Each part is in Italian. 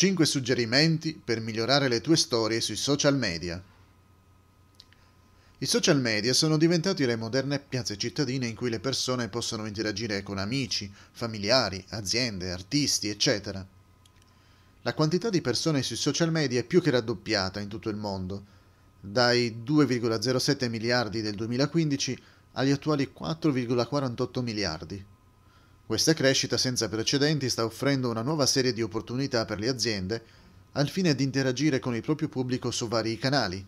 5 suggerimenti per migliorare le tue storie sui social media. I social media sono diventati le moderne piazze cittadine in cui le persone possono interagire con amici, familiari, aziende, artisti, eccetera. La quantità di persone sui social media è più che raddoppiata in tutto il mondo, dai 2,07 miliardi del 2015 agli attuali 4,48 miliardi. Questa crescita senza precedenti sta offrendo una nuova serie di opportunità per le aziende al fine di interagire con il proprio pubblico su vari canali.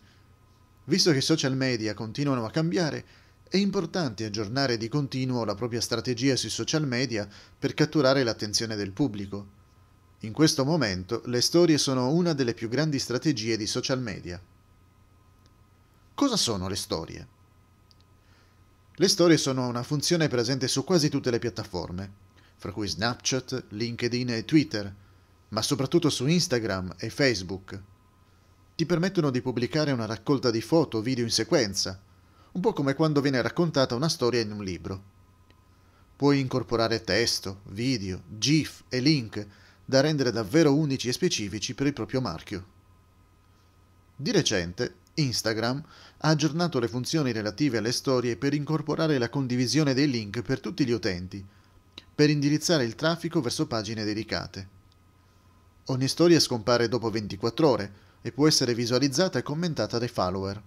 Visto che i social media continuano a cambiare, è importante aggiornare di continuo la propria strategia sui social media per catturare l'attenzione del pubblico. In questo momento le storie sono una delle più grandi strategie di social media. Cosa sono le storie? Le storie sono una funzione presente su quasi tutte le piattaforme, fra cui Snapchat, LinkedIn e Twitter, ma soprattutto su Instagram e Facebook. Ti permettono di pubblicare una raccolta di foto o video in sequenza, un po' come quando viene raccontata una storia in un libro. Puoi incorporare testo, video, GIF e link da rendere davvero unici e specifici per il proprio marchio. Di recente, Instagram ha aggiornato le funzioni relative alle storie per incorporare la condivisione dei link per tutti gli utenti, per indirizzare il traffico verso pagine dedicate. Ogni storia scompare dopo 24 ore e può essere visualizzata e commentata dai follower.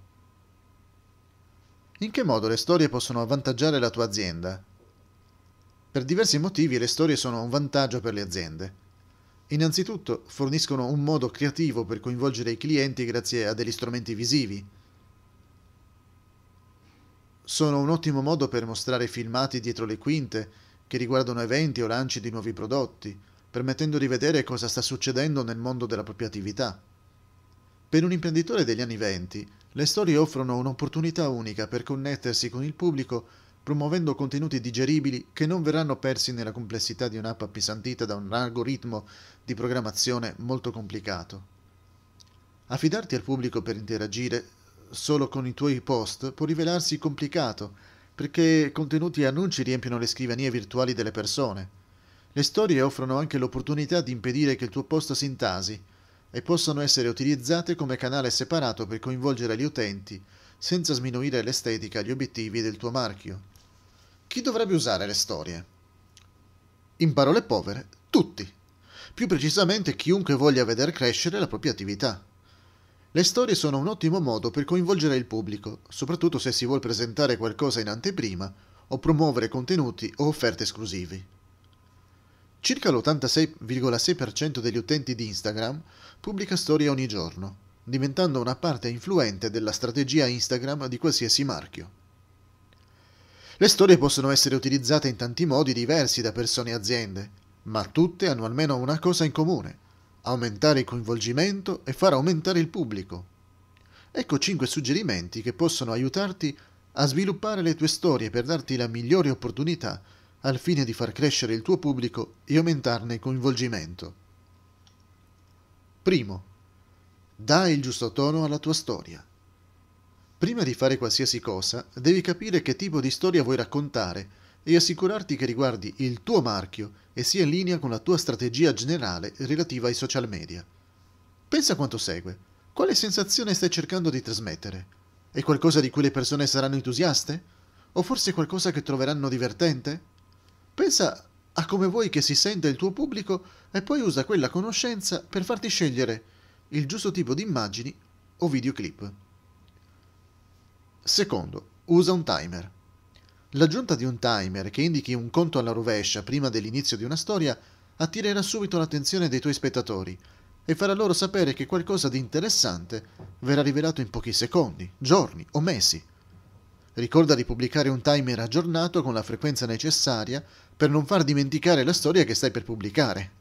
In che modo le storie possono avvantaggiare la tua azienda? Per diversi motivi le storie sono un vantaggio per le aziende. Innanzitutto forniscono un modo creativo per coinvolgere i clienti grazie a degli strumenti visivi. Sono un ottimo modo per mostrare filmati dietro le quinte che riguardano eventi o lanci di nuovi prodotti, permettendo di vedere cosa sta succedendo nel mondo della propria attività. Per un imprenditore degli anni venti, le storie offrono un'opportunità unica per connettersi con il pubblico promuovendo contenuti digeribili che non verranno persi nella complessità di un'app appesantita da un algoritmo di programmazione molto complicato. Affidarti al pubblico per interagire solo con i tuoi post può rivelarsi complicato, perché contenuti e annunci riempiono le scrivanie virtuali delle persone. Le storie offrono anche l'opportunità di impedire che il tuo post si intasi e possono essere utilizzate come canale separato per coinvolgere gli utenti senza sminuire l'estetica e gli obiettivi del tuo marchio chi dovrebbe usare le storie? In parole povere, tutti. Più precisamente chiunque voglia veder crescere la propria attività. Le storie sono un ottimo modo per coinvolgere il pubblico, soprattutto se si vuole presentare qualcosa in anteprima o promuovere contenuti o offerte esclusivi. Circa l'86,6% degli utenti di Instagram pubblica storie ogni giorno, diventando una parte influente della strategia Instagram di qualsiasi marchio. Le storie possono essere utilizzate in tanti modi diversi da persone e aziende, ma tutte hanno almeno una cosa in comune, aumentare il coinvolgimento e far aumentare il pubblico. Ecco 5 suggerimenti che possono aiutarti a sviluppare le tue storie per darti la migliore opportunità al fine di far crescere il tuo pubblico e aumentarne il coinvolgimento. Primo, dai il giusto tono alla tua storia. Prima di fare qualsiasi cosa, devi capire che tipo di storia vuoi raccontare e assicurarti che riguardi il tuo marchio e sia in linea con la tua strategia generale relativa ai social media. Pensa a quanto segue. Quale sensazione stai cercando di trasmettere? È qualcosa di cui le persone saranno entusiaste? O forse qualcosa che troveranno divertente? Pensa a come vuoi che si senta il tuo pubblico e poi usa quella conoscenza per farti scegliere il giusto tipo di immagini o videoclip. Secondo, usa un timer. L'aggiunta di un timer che indichi un conto alla rovescia prima dell'inizio di una storia attirerà subito l'attenzione dei tuoi spettatori e farà loro sapere che qualcosa di interessante verrà rivelato in pochi secondi, giorni o mesi. Ricorda di pubblicare un timer aggiornato con la frequenza necessaria per non far dimenticare la storia che stai per pubblicare.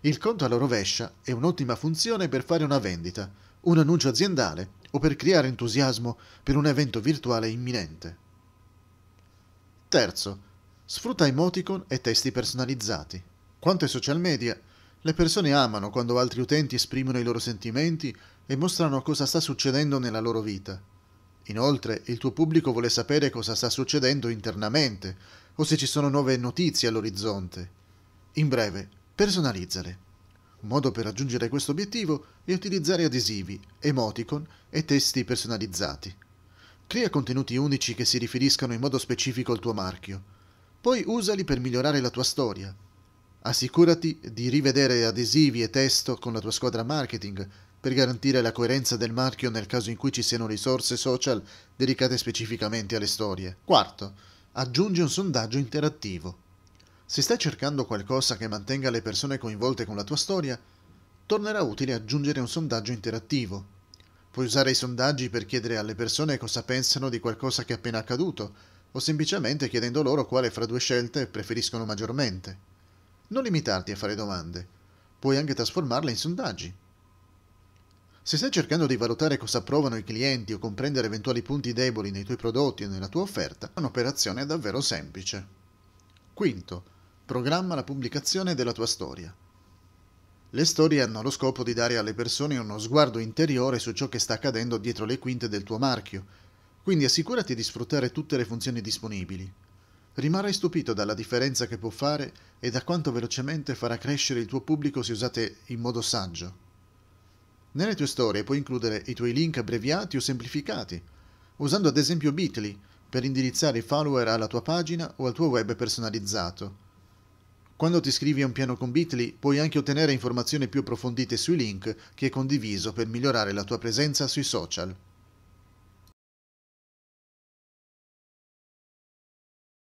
Il conto alla rovescia è un'ottima funzione per fare una vendita un annuncio aziendale o per creare entusiasmo per un evento virtuale imminente. Terzo, sfrutta emoticon e testi personalizzati. Quanto ai social media, le persone amano quando altri utenti esprimono i loro sentimenti e mostrano cosa sta succedendo nella loro vita. Inoltre, il tuo pubblico vuole sapere cosa sta succedendo internamente o se ci sono nuove notizie all'orizzonte. In breve, personalizzale modo per raggiungere questo obiettivo è utilizzare adesivi, emoticon e testi personalizzati. Crea contenuti unici che si riferiscano in modo specifico al tuo marchio. Poi usali per migliorare la tua storia. Assicurati di rivedere adesivi e testo con la tua squadra marketing per garantire la coerenza del marchio nel caso in cui ci siano risorse social dedicate specificamente alle storie. Quarto, aggiungi un sondaggio interattivo. Se stai cercando qualcosa che mantenga le persone coinvolte con la tua storia, tornerà utile aggiungere un sondaggio interattivo. Puoi usare i sondaggi per chiedere alle persone cosa pensano di qualcosa che è appena accaduto, o semplicemente chiedendo loro quale fra due scelte preferiscono maggiormente. Non limitarti a fare domande, puoi anche trasformarle in sondaggi. Se stai cercando di valutare cosa provano i clienti o comprendere eventuali punti deboli nei tuoi prodotti o nella tua offerta, un'operazione è davvero semplice. Quinto, Programma la pubblicazione della tua storia. Le storie hanno lo scopo di dare alle persone uno sguardo interiore su ciò che sta accadendo dietro le quinte del tuo marchio, quindi assicurati di sfruttare tutte le funzioni disponibili. Rimarrai stupito dalla differenza che può fare e da quanto velocemente farà crescere il tuo pubblico se usate in modo saggio. Nelle tue storie puoi includere i tuoi link abbreviati o semplificati, usando ad esempio Bitly per indirizzare i follower alla tua pagina o al tuo web personalizzato quando ti iscrivi a un piano con Bitly puoi anche ottenere informazioni più approfondite sui link che hai condiviso per migliorare la tua presenza sui social.